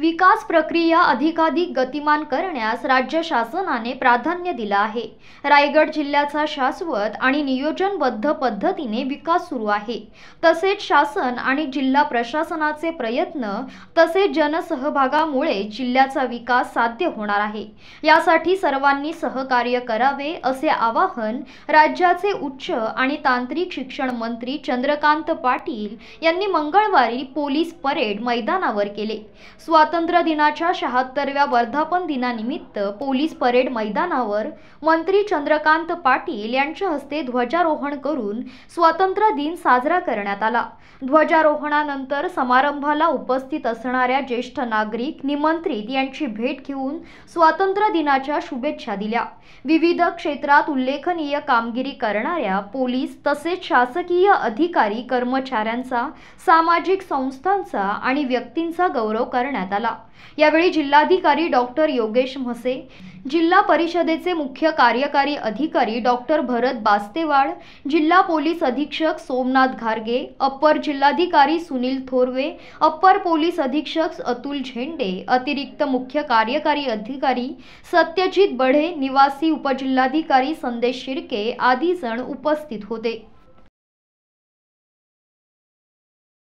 विकास प्रक्रिया अधिकाधिक गतिमान करण्यास राज्य शासनाने प्राधान्य दिलं आहे रायगड जिल्ह्याचा शाश्वत आणि नियोजनबद्ध पद्धतीने विकास सुरू आहे तसेच शासन आणि जिल्हा प्रशासनाचे प्रयत्न तसेच जनसहभागामुळे जिल्ह्याचा विकास साध्य होणार आहे यासाठी सर्वांनी सहकार्य करावे असे आवाहन राज्याचे उच्च आणि तांत्रिक शिक्षण मंत्री चंद्रकांत पाटील यांनी मंगळवारी पोलीस परेड मैदानावर केले स्वातंत्र्य दिनाच्या शहात्तरव्या वर्धापन दिनानिमित्त पोलीस परेड मैदानावर मंत्री चंद्रकांत पाटील यांच्या हस्ते ध्वजारोहण करून स्वातंत्र्य दिन साजरा करण्यात आला ध्वजारोहणानंतर समारंभाला उपस्थित असणाऱ्या ज्येष्ठ नागरिक निमंत्रित यांची भेट घेऊन स्वातंत्र्य दिनाच्या शुभेच्छा दिल्या विविध क्षेत्रात उल्लेखनीय कामगिरी करणाऱ्या पोलीस तसेच शासकीय अधिकारी कर्मचाऱ्यांचा सामाजिक संस्थांचा आणि व्यक्तींचा गौरव करण्यात करण्यात आला यावेळी जिल्हाधिकारी डॉक्टर योगेश म्हसे जिल्हा परिषदेचे मुख्य कार्यकारी अधिकारी डॉक्टर भरत बास्तेवाड जिल्हा पोलीस अधीक्षक सोमनाथ घारगे अप्पर जिल्हाधिकारी सुनील थोरवे अप्पर पोलीस अधीक्षक अतुल झेंडे अतिरिक्त मुख्य कार्यकारी अधिकारी सत्यजित बढे निवासी उपजिल्हाधिकारी संदेश शिर्के आदी जण उपस्थित होते